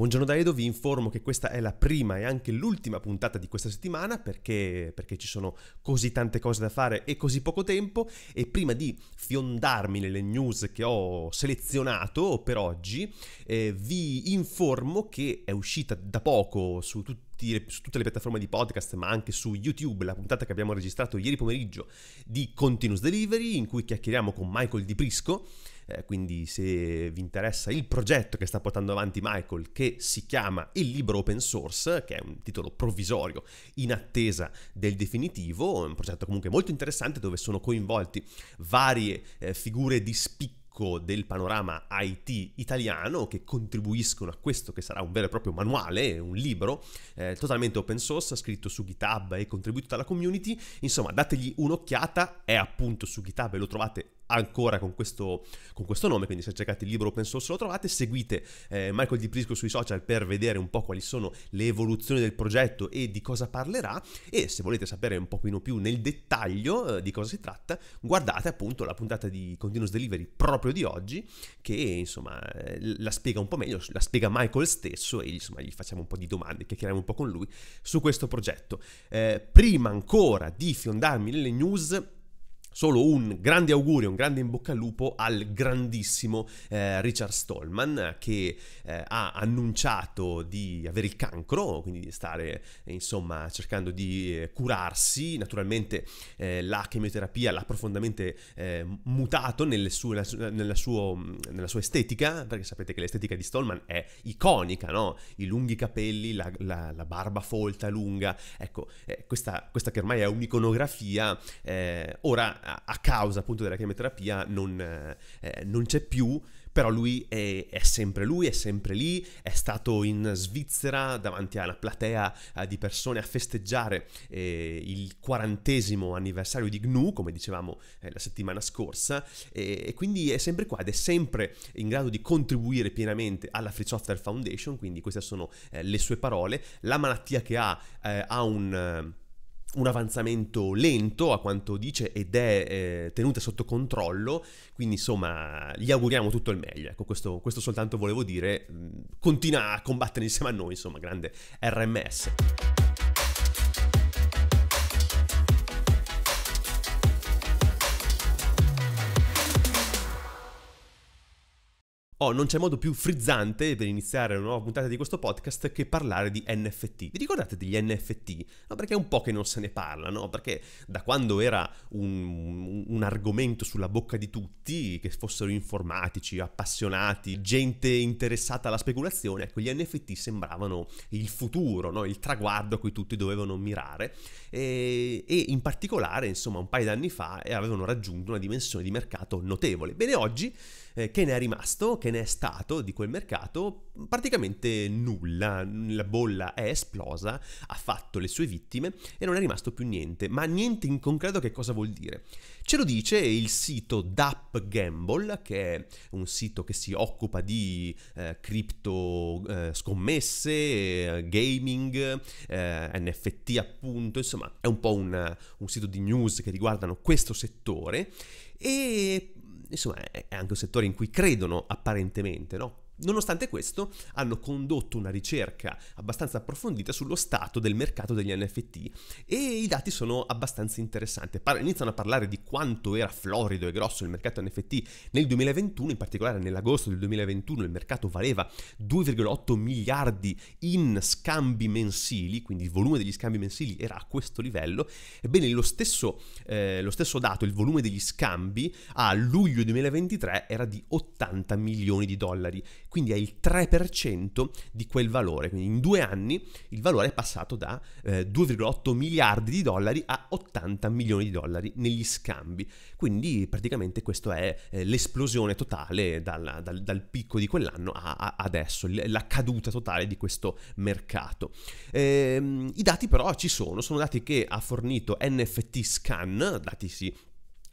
Buongiorno da Edo, vi informo che questa è la prima e anche l'ultima puntata di questa settimana perché, perché, ci sono così tante cose da fare e così poco tempo e prima di fiondarmi nelle news che ho selezionato per oggi eh, vi informo che è uscita da poco su tutti su tutte le piattaforme di podcast, ma anche su YouTube, la puntata che abbiamo registrato ieri pomeriggio di Continuous Delivery, in cui chiacchieriamo con Michael Di Prisco, eh, quindi se vi interessa il progetto che sta portando avanti Michael, che si chiama Il libro open source, che è un titolo provvisorio in attesa del definitivo, è un progetto comunque molto interessante dove sono coinvolti varie eh, figure di spicco del panorama IT italiano che contribuiscono a questo che sarà un vero e proprio manuale, un libro eh, totalmente open source, scritto su GitHub e contribuito dalla community. Insomma, dategli un'occhiata, è appunto su GitHub e lo trovate ancora con questo, con questo, nome, quindi se cercate il libro open source lo trovate, seguite eh, Michael Di Prisco sui social per vedere un po' quali sono le evoluzioni del progetto e di cosa parlerà e se volete sapere un po' più nel dettaglio eh, di cosa si tratta, guardate appunto la puntata di Continuous Delivery proprio di oggi che insomma eh, la spiega un po' meglio, la spiega Michael stesso e insomma gli facciamo un po' di domande, chiacchieriamo un po' con lui su questo progetto. Eh, prima ancora di fiondarmi nelle news Solo un grande augurio, un grande in bocca al lupo al grandissimo eh, Richard Stallman che eh, ha annunciato di avere il cancro, quindi di stare eh, insomma cercando di eh, curarsi. Naturalmente eh, la chemioterapia l'ha profondamente mutato sue, nella, nella, suo, nella, sua estetica, perché sapete che l'estetica di Stallman è iconica, no? I lunghi capelli, la, la, la barba folta, lunga. Ecco, questa, questa, che ormai è un'iconografia, ora a, causa appunto della chemioterapia non, eh, eh, non c'è più, però lui è, è, sempre lui, è sempre lì, è stato in Svizzera davanti a una platea eh, di persone a festeggiare eh, il quarantesimo anniversario di GNU, come dicevamo eh, la settimana scorsa, e, quindi è sempre qua ed è sempre in grado di contribuire pienamente alla Free Software Foundation, quindi queste sono eh, le sue parole. La malattia che ha eh, ha un un avanzamento lento a quanto dice ed è eh, tenuta sotto controllo, quindi insomma gli auguriamo tutto il meglio, ecco questo, questo soltanto volevo dire, continua a combattere insieme a noi, insomma grande RMS. Oh, non c'è modo più frizzante per iniziare una nuova puntata di questo podcast che parlare di NFT. Vi ricordate degli NFT? No, perché è un po' che non se ne parla, no? Perché da quando era un, un argomento sulla bocca di tutti, che fossero informatici, appassionati, gente interessata alla speculazione, ecco, gli NFT sembravano il futuro, no? Il traguardo a cui tutti dovevano mirare. E, e in particolare, insomma, un paio d'anni fa eh, avevano raggiunto una dimensione di mercato notevole. Bene, oggi eh, che ne è rimasto, che ne è stato di quel mercato? Praticamente nulla, la bolla è esplosa, ha fatto le sue vittime e non è rimasto più niente, ma niente in concreto che cosa vuol dire? Ce lo dice il sito DAP Gamble, che è un sito che si occupa di eh, cripto eh, scommesse, eh, gaming, NFT appunto, insomma è un po' un, un sito di news che riguardano questo settore e insomma, è anche un settore in cui credono apparentemente, no? Nonostante questo, hanno condotto una ricerca abbastanza approfondita sullo stato del mercato degli NFT e i dati sono abbastanza interessanti. iniziano a parlare di quanto era florido e grosso il mercato NFT nel 2021, in particolare nell'agosto del 2021 il mercato valeva 2,8 miliardi in scambi mensili, quindi il volume degli scambi mensili era a questo livello. Ebbene, lo stesso, eh, lo stesso dato, il volume degli scambi a luglio 2023 era di 80 milioni di dollari quindi è il 3% di quel valore. Quindi in due anni il valore è passato da eh, 2,8 miliardi di dollari a 80 milioni di dollari negli scambi. Quindi praticamente questa è eh, l'esplosione totale dal, dal, dal, picco di quell'anno a, a adesso, la caduta totale di questo mercato. Ehm, I dati però ci sono, sono dati che ha fornito NFT Scan, dati sì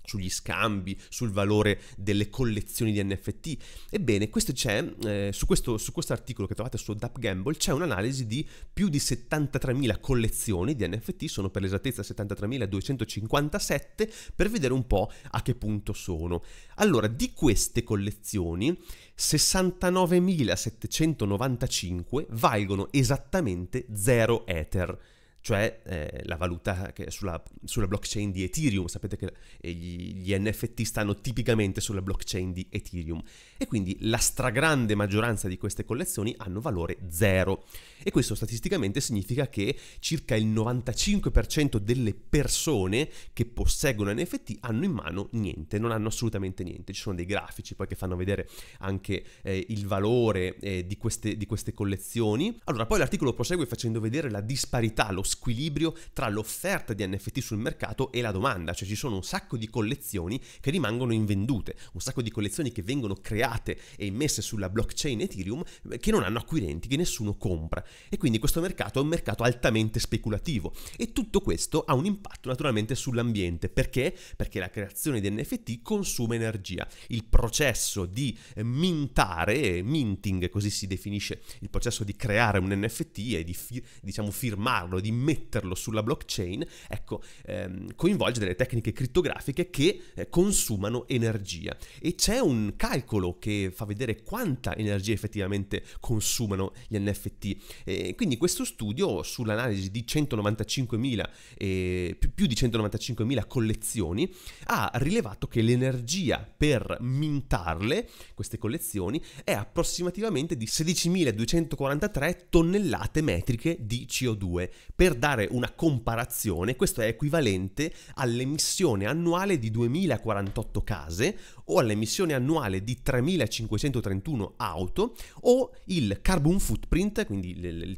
sugli scambi, sul valore delle collezioni di NFT. Ebbene, questo eh, su, questo, su articolo che trovate su Dap Gamble c'è un'analisi di più di 73.000 collezioni di NFT, sono per l'esattezza 73.257, per vedere un po' a che punto sono. Allora, di queste collezioni, 69.795 valgono esattamente 0 Ether cioè eh, la valuta sulla, sulla, blockchain di Ethereum. Sapete che eh, gli, gli, NFT stanno tipicamente sulla blockchain di Ethereum e quindi la stragrande maggioranza di queste collezioni hanno valore zero. E questo statisticamente significa che circa il 95% delle persone che posseggono NFT hanno in mano niente, non hanno assolutamente niente. Ci sono dei grafici poi che fanno vedere anche eh, il valore eh, di, queste, di queste collezioni. Allora, poi l'articolo prosegue facendo vedere la disparità, lo squilibrio tra l'offerta di NFT sul mercato e la domanda, cioè ci sono un sacco di collezioni che rimangono invendute, un sacco di collezioni che vengono create e messe sulla blockchain Ethereum eh, che non hanno acquirenti, che nessuno compra e quindi questo mercato è un mercato altamente speculativo e tutto questo ha un impatto naturalmente sull'ambiente, perché? Perché la creazione di NFT consuma energia, il processo di eh, mintare, eh, minting così si definisce il processo di creare un NFT e di fir- diciamo firmarlo, di metterlo sulla blockchain, ecco, ehm, coinvolge delle tecniche criptografiche che eh, consumano energia. E c'è un calcolo che fa vedere quanta energia effettivamente consumano gli NFT. Eh, quindi questo studio sull'analisi di 195.000, eh, più, più di 195.000 collezioni, ha rilevato che l'energia per mintarle, queste collezioni, è approssimativamente di 16.243 tonnellate metriche di CO2 per per dare una comparazione, questo è equivalente all'emissione annuale di 2048 case o all'emissione annuale di 3531 auto o il carbon footprint, quindi il,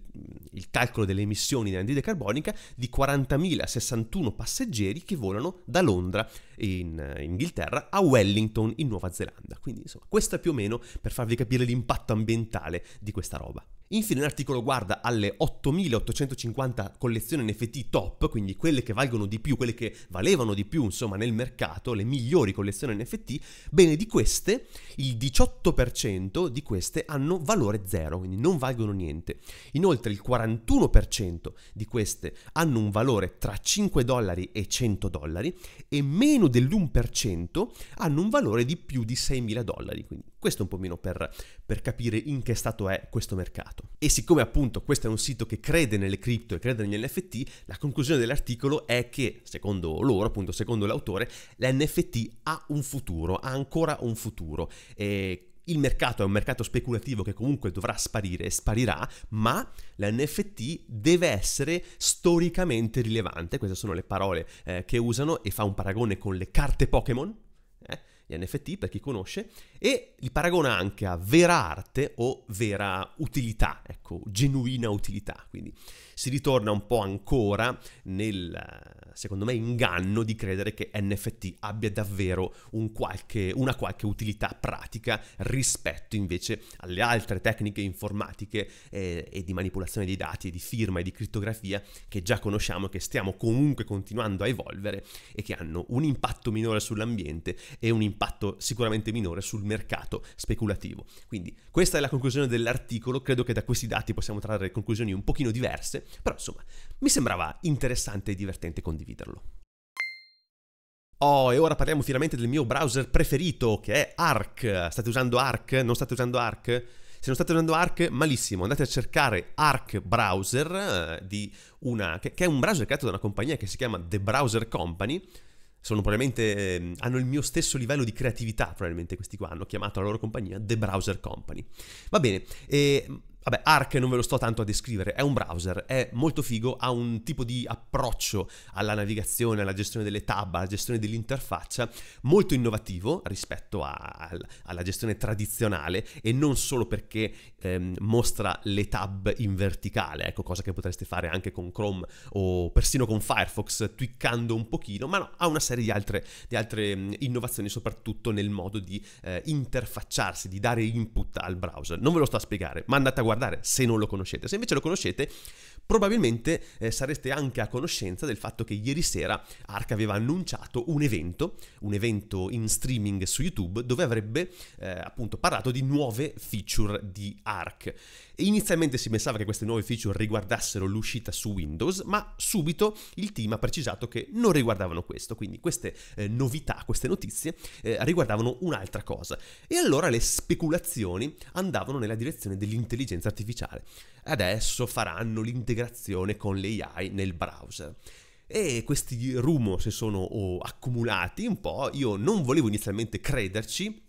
il calcolo delle emissioni di anidride carbonica, di 40.061 passeggeri che volano da Londra in eh, Inghilterra a Wellington in Nuova Zelanda. Quindi insomma, questo è più o meno per farvi capire l'impatto ambientale di questa roba. Infine l'articolo guarda alle 8850 collezioni NFT top, quindi quelle che valgono di più, quelle che valevano di più insomma nel mercato, le migliori collezioni NFT, bene di queste il 18% di queste hanno valore zero, quindi non valgono niente. Inoltre il 41% di queste hanno un valore tra 5 dollari e 100 dollari e meno dell'1% hanno un valore di più di 6.000 dollari, quindi questo è un po' meno per, per capire in che stato è questo mercato. E siccome appunto questo è un sito che crede nelle cripto e crede negli NFT, la conclusione dell'articolo è che, secondo loro, appunto secondo l'autore, l'NFT ha un futuro, ha ancora un futuro. E il mercato è un mercato speculativo che comunque dovrà sparire e sparirà, ma l'NFT deve essere storicamente rilevante, queste sono le parole eh, che usano e fa un paragone con le carte Pokémon, gli NFT per chi conosce, e li paragona anche a vera arte o vera utilità, ecco, genuina utilità. Quindi si ritorna un po' ancora nel secondo me, inganno di credere che NFT abbia davvero un qualche, una qualche utilità pratica rispetto invece alle altre tecniche informatiche eh, e di manipolazione dei dati e di firma e di criptografia che già conosciamo, che stiamo comunque continuando a evolvere e che hanno un impatto minore sull'ambiente e un impatto sicuramente minore sul mercato speculativo. Quindi questa è la conclusione dell'articolo, credo che da questi dati possiamo trarre conclusioni un pochino diverse, però insomma mi sembrava interessante e divertente condividere condividerlo. Oh, e ora parliamo finalmente del mio browser preferito, che è Arc. State usando Arc? Non state usando Arc? Se non state usando Arc, malissimo, andate a cercare Arc Browser, eh, una, che, che, è un browser creato da una compagnia che si chiama The Browser Company. Sono probabilmente, eh, hanno il mio stesso livello di creatività, probabilmente questi qua hanno chiamato la loro compagnia The Browser Company. Va bene, e ehm, Vabbè, Arc non ve lo sto tanto a descrivere, è un browser, è molto figo, ha un tipo di approccio alla navigazione, alla gestione delle tab, alla gestione dell'interfaccia, molto innovativo rispetto a, alla gestione tradizionale e non solo perché ehm, mostra le tab in verticale, ecco cosa che potreste fare anche con Chrome o persino con Firefox, twiccando un pochino, ma no, ha una serie di altre, di altre mm, innovazioni soprattutto nel modo di eh, interfacciarsi, di dare input al browser. Non ve lo sto a spiegare, ma andate a guardare guardare se non lo conoscete. Se invece lo conoscete, probabilmente eh, sareste anche a conoscenza del fatto che ieri sera Ark aveva annunciato un evento, un evento in streaming su YouTube dove avrebbe eh, appunto parlato di nuove feature di Ark. Inizialmente si pensava che queste nuove feature riguardassero l'uscita su Windows, ma subito il team ha precisato che non riguardavano questo, quindi queste eh, novità, queste notizie eh, riguardavano un'altra cosa. E allora le speculazioni andavano nella direzione dell'intelligenza artificiale. Adesso faranno l'integrazione con l'AI nel browser e questi rumor si sono oh, accumulati un po', io non volevo inizialmente crederci,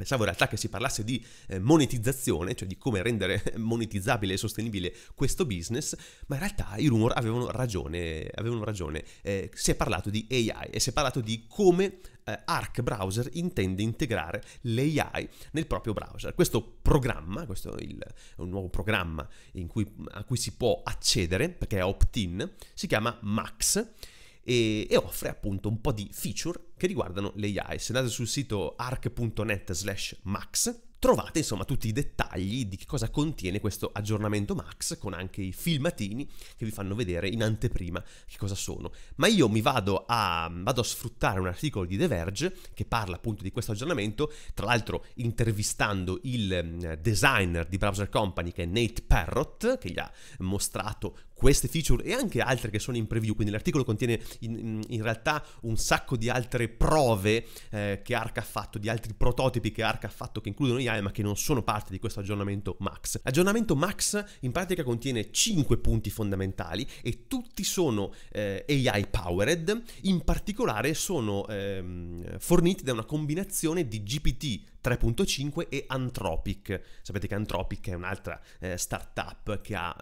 Pensavo in realtà che si parlasse di eh, monetizzazione, cioè di come rendere monetizzabile e sostenibile questo business, ma in realtà i rumor avevano ragione, avevano ragione. Eh, si è parlato di AI e si è parlato di come eh, Arc Browser intende integrare l'AI nel proprio browser. Questo programma, questo è, il, è un nuovo programma cui, a cui si può accedere perché è opt-in, si chiama Max e, e, offre appunto un po' di feature che riguardano le AI. Se andate sul sito arc.net slash max trovate insomma tutti i dettagli di che cosa contiene questo aggiornamento Max con anche i filmatini che vi fanno vedere in anteprima che cosa sono. Ma io mi vado a, vado a sfruttare un articolo di The Verge che parla appunto di questo aggiornamento, tra l'altro intervistando il mm, designer di Browser Company che è Nate Parrot, che gli ha mostrato queste feature e anche altre che sono in preview, quindi l'articolo contiene in, in realtà un sacco di altre prove eh, che Arc ha fatto, di altri prototipi che Arc ha fatto che includono AI ma che non sono parte di questo aggiornamento Max. L'aggiornamento Max in pratica contiene 5 punti fondamentali e tutti sono eh, AI powered, in particolare sono ehm, forniti da una combinazione di GPT 3.5 e Anthropic. Sapete che Anthropic è un'altra eh, startup che ha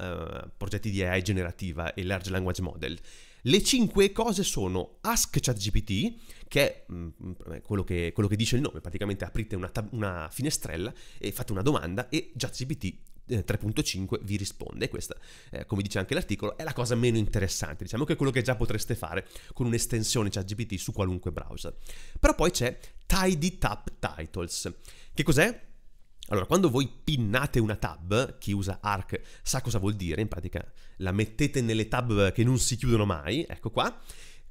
eh, progetti di AI generativa e large language model. Le cinque cose sono Ask ChatGPT, che è mm, mm, quello, che, quello, che, dice il nome, praticamente aprite una, tab- una, finestrella e fate una domanda e ChatGPT 3.5 eh, vi risponde. Questa, eh, come dice anche l'articolo, è la cosa meno interessante, diciamo che è quello che già potreste fare con un'estensione ChatGPT su qualunque browser. Però poi c'è Tidy Tap Titles. Che cos'è? Allora, quando voi pinnate una tab, chi usa ARC sa cosa vuol dire, in pratica la mettete nelle tab che non si chiudono mai, ecco qua,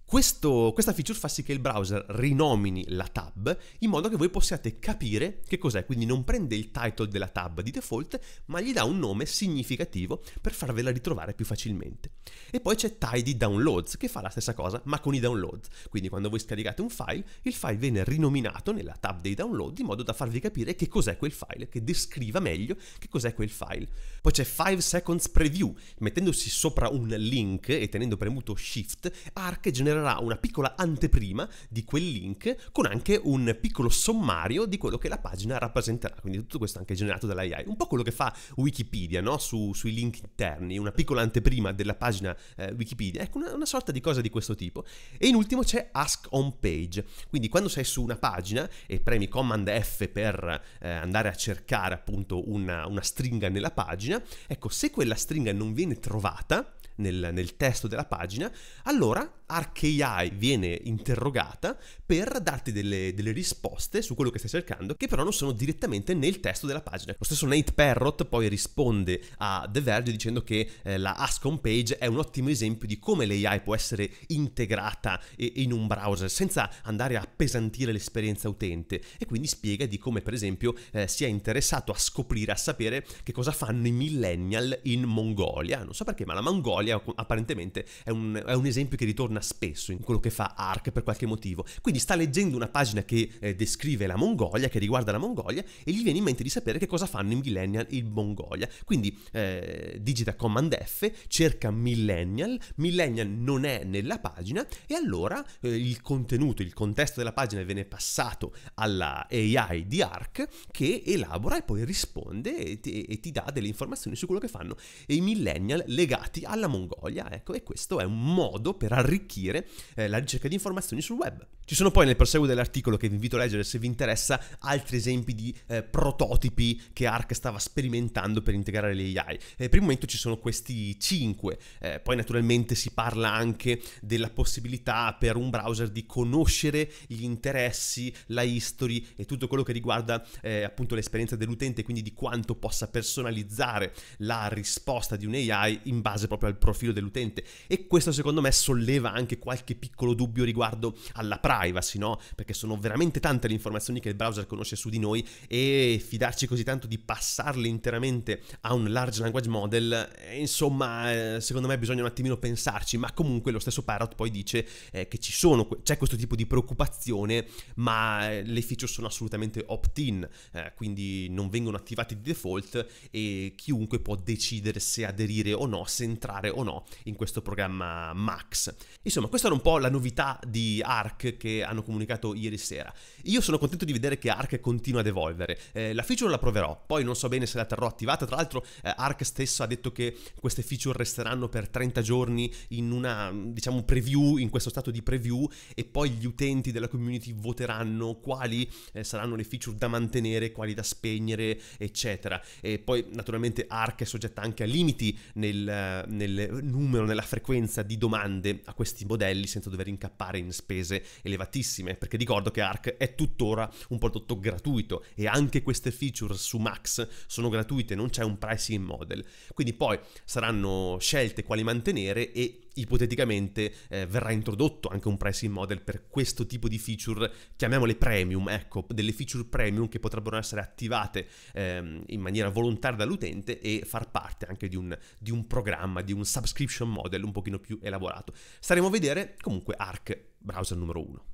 questo, questa feature fa sì che il browser rinomini la tab in modo che voi possiate capire che cos'è, quindi non prende il title della tab di default, ma gli dà un nome significativo per farvela ritrovare più facilmente. E poi c'è Tidy Downloads che fa la stessa cosa, ma con i downloads. Quindi quando voi scaricate un file, il file viene rinominato nella tab dei download in modo da farvi capire che cos'è quel file, che descriva meglio che cos'è quel file. Poi c'è 5 seconds preview, mettendosi sopra un link e tenendo premuto shift, ARC genera mostrerà una piccola anteprima di quel link con anche un piccolo sommario di quello che la pagina rappresenterà. Quindi tutto questo anche generato dall'AI. Un po' quello che fa Wikipedia no? Su, sui link interni, una piccola anteprima della pagina eh, Wikipedia. Ecco, una, una, sorta di cosa di questo tipo. E in ultimo c'è Ask on Page. Quindi quando sei su una pagina e premi Command F per eh, andare a cercare appunto una, una stringa nella pagina, ecco, se quella stringa non viene trovata, nel, nel, testo della pagina, allora ArchAI viene interrogata per darti delle, delle, risposte su quello che stai cercando, che però non sono direttamente nel testo della pagina. Lo stesso Nate Parrot poi risponde a The Verge dicendo che eh, la Ask Home Page è un ottimo esempio di come l'AI può essere integrata e, in un browser senza andare a pesantire l'esperienza utente e quindi spiega di come per esempio eh, sia interessato a scoprire, a sapere che cosa fanno i millennial in Mongolia. Non so perché, ma la Mongolia apparentemente è un, è un esempio che ritorna torna spesso in quello che fa Ark per qualche motivo. Quindi sta leggendo una pagina che eh, descrive la Mongolia, che riguarda la Mongolia, e gli viene in mente di sapere che cosa fanno i Millennial in Mongolia. Quindi eh, digita Command F, cerca Millennial, Millennial non è nella pagina e allora eh, il contenuto, il contesto della pagina viene passato alla AI di Ark che elabora e poi risponde e ti, e ti dà delle informazioni su quello che fanno e i Millennial legati alla Mongolia. Ecco, e questo è un modo per arricchire arricchire eh, la ricerca di informazioni sul web. Ci sono poi nel proseguo dell'articolo che vi invito a leggere se vi interessa altri esempi di eh, prototipi che ARC stava sperimentando per integrare le AI. Eh, per il momento ci sono questi 5, eh, poi naturalmente si parla anche della possibilità per un browser di conoscere gli interessi, la history e tutto quello che riguarda eh, appunto l'esperienza dell'utente, quindi di quanto possa personalizzare la risposta di un AI in base proprio al profilo dell'utente e questo secondo me solleva anche qualche piccolo dubbio riguardo alla privacy, no? Perché sono veramente tante le informazioni che il browser conosce su di noi e fidarci così tanto di passarle interamente a un large language model, eh, insomma, eh, secondo me bisogna un attimino pensarci, ma comunque lo stesso Parrot poi dice eh, che ci sono, c'è questo tipo di preoccupazione, ma le feature sono assolutamente opt-in, quindi non vengono attivate di default e chiunque può decidere se aderire o no, se entrare o no in questo programma Max. Insomma, questa era un po' la novità di ARC che hanno comunicato ieri sera. Io sono contento di vedere che ARC continua ad evolvere. Eh, la feature la proverò, poi non so bene se la terrò attivata. Tra l'altro, eh, ARC stesso ha detto che queste feature resteranno per 30 giorni in una, diciamo, preview, in questo stato di preview, e poi gli utenti della community voteranno quali eh, saranno le feature da mantenere, quali da spegnere, eccetera. E poi, naturalmente, ARC è soggetta anche a limiti nel, nel numero, nella frequenza di domande a questi questi modelli senza dover incappare in spese elevatissime, perché ricordo che Arc è tuttora un prodotto gratuito e anche queste feature su Max sono gratuite, non c'è un pricing model. Quindi poi saranno scelte quali mantenere e ipoteticamente eh, verrà introdotto anche un pricing model per questo tipo di feature, chiamiamole premium, ecco, delle feature premium che potrebbero essere attivate ehm, in maniera volontaria dall'utente e far parte anche di un, di un, programma, di un subscription model un pochino più elaborato. Staremo a vedere comunque ARC, browser numero 1.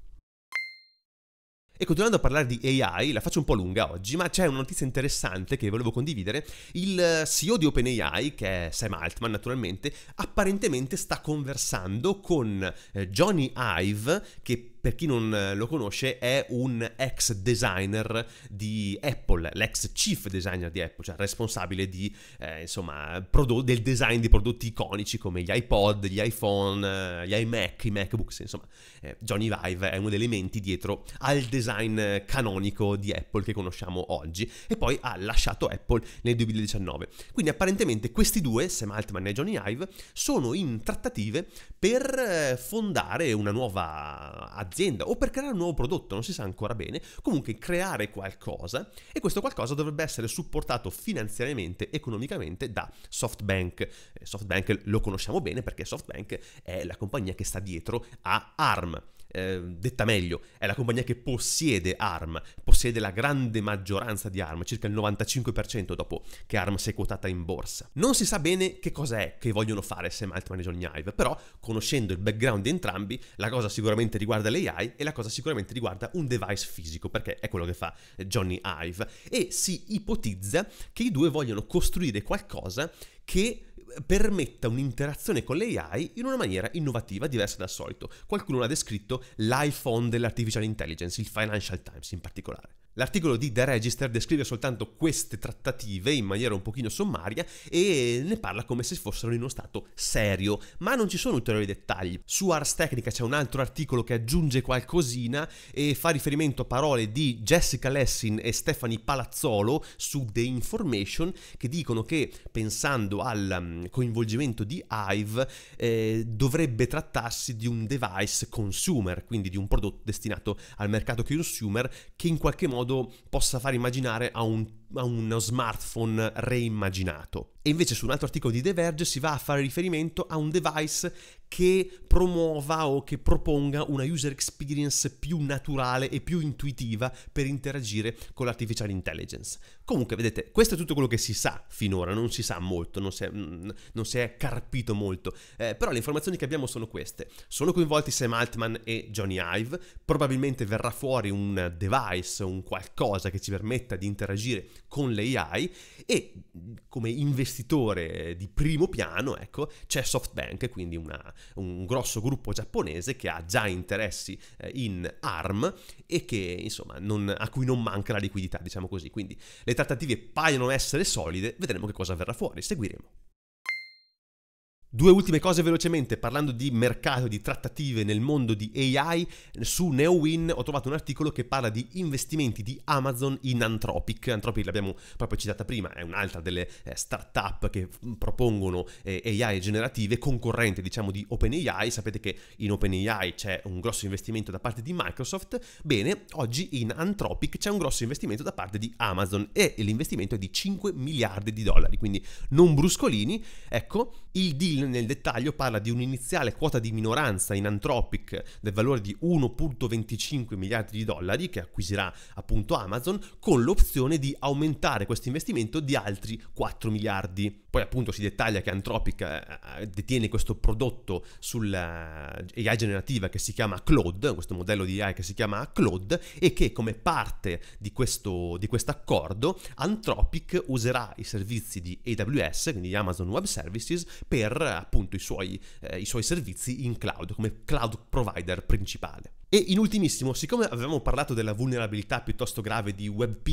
E continuando a parlare di AI, la faccio un po' lunga oggi, ma c'è una notizia interessante che volevo condividere. Il CEO di OpenAI, che è Sam Altman naturalmente, apparentemente sta conversando con eh, Johnny Ive, che per chi non eh, lo conosce, è un ex designer di Apple, l'ex chief designer di Apple, cioè responsabile di, eh, insomma, prod- del design di prodotti iconici come gli iPod, gli iPhone, eh, gli iMac, i MacBooks, insomma. Eh, Johnny Vive è uno degli elementi dietro al design canonico di Apple che conosciamo oggi e poi ha lasciato Apple nel 2019. Quindi apparentemente questi due, Sam Altman e Johnny Ive, sono in trattative per eh, fondare una nuova azienda azienda o per creare un nuovo prodotto, non si sa ancora bene, comunque creare qualcosa e questo qualcosa dovrebbe essere supportato finanziariamente, economicamente da SoftBank. Eh, SoftBank lo conosciamo bene perché SoftBank è la compagnia che sta dietro a ARM. Ehm, detta meglio, è la compagnia che possiede ARM, possiede la grande maggioranza di ARM, circa il 95% dopo che ARM si è quotata in borsa. Non si sa bene che cosa è che vogliono fare Sam Altman e Johnny Hive, però conoscendo il background di entrambi, la cosa sicuramente riguarda l'AI e la cosa sicuramente riguarda un device fisico, perché è quello che fa Johnny Hive, e si ipotizza che i due vogliono costruire qualcosa che permetta un'interazione con le AI in una maniera innovativa, diversa dal solito. Qualcuno l'ha descritto l'iPhone dell'artificial intelligence, il Financial Times in particolare. L'articolo di The Register descrive soltanto queste trattative in maniera un pochino sommaria e ne parla come se fossero in uno stato serio, ma non ci sono ulteriori dettagli. Su Ars Technica c'è un altro articolo che aggiunge qualcosina e fa riferimento a parole di Jessica Lessin e Stephanie Palazzolo su The Information che dicono che pensando al mm, coinvolgimento di Hive eh, dovrebbe trattarsi di un device consumer, quindi di un prodotto destinato al mercato consumer che in qualche modo modo possa far immaginare a un a uno smartphone reimmaginato. E invece su un altro articolo di The Verge si va a fare riferimento a un device che promuova o che proponga una user experience più naturale e più intuitiva per interagire con l'artificial intelligence. Comunque, vedete, questo è tutto quello che si sa finora, non si sa molto, non si è, mm, non si è carpito molto, eh, però le informazioni che abbiamo sono queste. Sono coinvolti Sam Altman e Johnny Hive, probabilmente verrà fuori un device, un qualcosa che ci permetta di interagire con l'AI e come investitore di primo piano ecco, c'è SoftBank, quindi una, un grosso gruppo giapponese che ha già interessi eh, in ARM e che, insomma, non, a cui non manca la liquidità, diciamo così. Quindi le trattative paiono essere solide, vedremo che cosa verrà fuori, seguiremo. Due ultime cose velocemente, parlando di mercato, di trattative nel mondo di AI, su NeoWin ho trovato un articolo che parla di investimenti di Amazon in Anthropic. Anthropic l'abbiamo proprio citata prima, è un'altra delle eh, start-up che propongono eh, AI generative, concorrente diciamo di OpenAI. Sapete che in OpenAI c'è un grosso investimento da parte di Microsoft. Bene, oggi in Anthropic c'è un grosso investimento da parte di Amazon e l'investimento è di 5 miliardi di dollari, quindi non bruscolini. Ecco, il deal nel dettaglio parla di un'iniziale quota di minoranza in Anthropic del valore di 1.25 miliardi di dollari che acquisirà appunto Amazon con l'opzione di aumentare questo investimento di altri 4 miliardi. Poi appunto si dettaglia che Anthropic eh, eh, detiene questo prodotto sulla eh, AI generativa che si chiama Claude, questo modello di AI che si chiama Claude e che come parte di questo accordo Anthropic userà i servizi di AWS, quindi Amazon Web Services, per appunto i suoi, eh, i suoi servizi in cloud, come cloud provider principale. E in ultimissimo, siccome avevamo parlato della vulnerabilità piuttosto grave di WebP,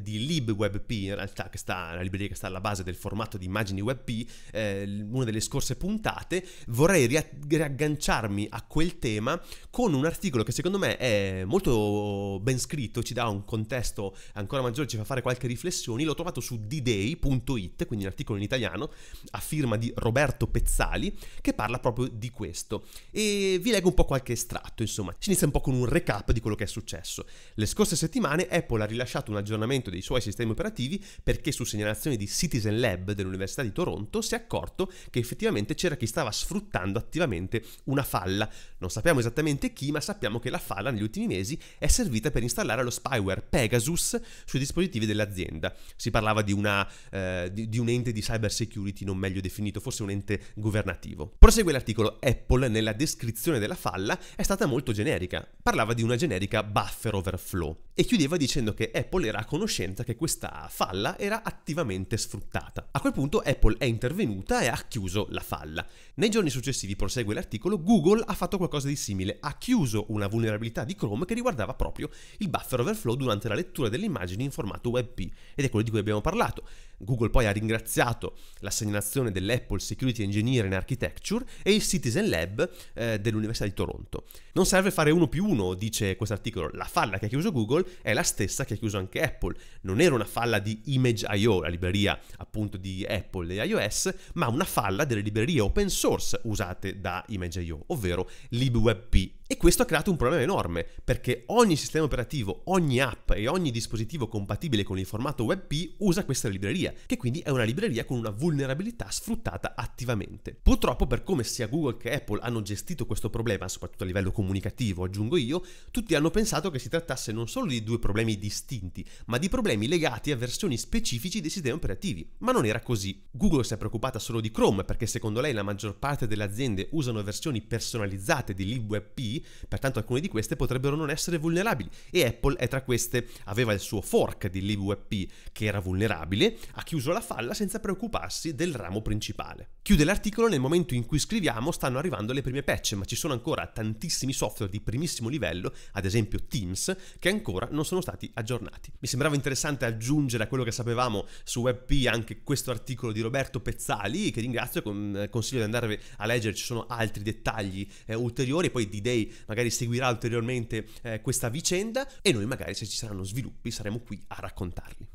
di LibWebP in realtà, che sta, la libreria che sta alla base del formato di immagini WebP, eh, una delle scorse puntate, vorrei ria- riagganciarmi a quel tema con un articolo che secondo me è molto ben scritto, ci dà un contesto ancora maggiore, ci fa fare qualche riflessione. L'ho trovato su dday.it, quindi un articolo in italiano, a firma di Roberto Pezzali, che parla proprio di questo. E vi leggo un po' qualche estratto, insomma inizia un po' con un recap di quello che è successo. Le scorse settimane Apple ha rilasciato un aggiornamento dei suoi sistemi operativi perché su segnalazione di Citizen Lab dell'Università di Toronto si è accorto che effettivamente c'era chi stava sfruttando attivamente una falla. Non sappiamo esattamente chi, ma sappiamo che la falla negli ultimi mesi è servita per installare lo spyware Pegasus sui dispositivi dell'azienda. Si parlava di, una, eh, di, di un ente di cyber security non meglio definito, forse un ente governativo. Prosegue l'articolo Apple nella descrizione della falla è stata molto generica generica. Parlava di una generica buffer overflow, e chiudeva dicendo che Apple era a conoscenza che questa falla era attivamente sfruttata. A quel punto Apple è intervenuta e ha chiuso la falla. Nei giorni successivi, prosegue l'articolo, Google ha fatto qualcosa di simile, ha chiuso una vulnerabilità di Chrome che riguardava proprio il buffer overflow durante la lettura delle immagini in formato WebP ed è quello di cui abbiamo parlato. Google poi ha ringraziato la segnalazione dell'Apple Security Engineer in Architecture e il Citizen Lab eh, dell'Università di Toronto. Non serve fare uno più uno, dice questo articolo, la falla che ha chiuso Google Apple è la stessa che ha chiuso anche Apple. Non era una falla di Image.io, la libreria appunto di Apple e iOS, ma una falla delle librerie open source usate da Image.io, ovvero LibWebP. E questo ha creato un problema enorme, perché ogni sistema operativo, ogni app e ogni dispositivo compatibile con il formato WebP usa questa libreria, che quindi è una libreria con una vulnerabilità sfruttata attivamente. Purtroppo per come sia Google che Apple hanno gestito questo problema, soprattutto a livello comunicativo, aggiungo io, tutti hanno pensato che si trattasse non solo di di due problemi distinti, ma di problemi legati a versioni specifici dei sistemi operativi. Ma non era così. Google si è preoccupata solo di Chrome perché secondo lei la maggior parte delle aziende usano versioni personalizzate di LibWebP, pertanto alcune di queste potrebbero non essere vulnerabili e Apple è tra queste. Aveva il suo fork di LibWebP che era vulnerabile, ha chiuso la falla senza preoccuparsi del ramo principale. Chiude l'articolo nel momento in cui scriviamo stanno arrivando le prime patch, ma ci sono ancora tantissimi software di primissimo livello, ad esempio Teams, che ancora finora non sono stati aggiornati. Mi sembrava interessante aggiungere a quello che sapevamo su WebP anche questo articolo di Roberto Pezzali, che ringrazio e eh, consiglio di andare a leggere, ci sono altri dettagli eh, ulteriori, poi D-Day magari seguirà ulteriormente eh, questa vicenda e noi magari se ci saranno sviluppi saremo qui a raccontarli.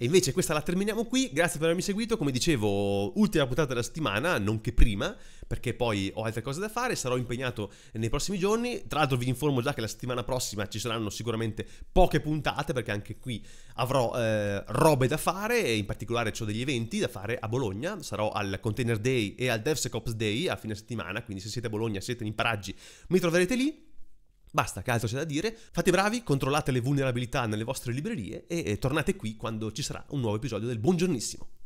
E invece questa la terminiamo qui, grazie per avermi seguito, come dicevo, ultima puntata della settimana, nonché prima, perché poi ho altre cose da fare, sarò impegnato nei prossimi giorni, tra l'altro vi informo già che la settimana prossima ci saranno sicuramente poche puntate, perché anche qui avrò eh, robe da fare, e in particolare ho degli eventi da fare a Bologna, sarò al Container Day e al DevSecOps Day a fine settimana, quindi se siete a Bologna, siete in Paraggi, mi troverete lì. Basta, che altro c'è da dire. Fate bravi, controllate le vulnerabilità nelle vostre librerie e tornate qui quando ci sarà un nuovo episodio del Buongiornissimo.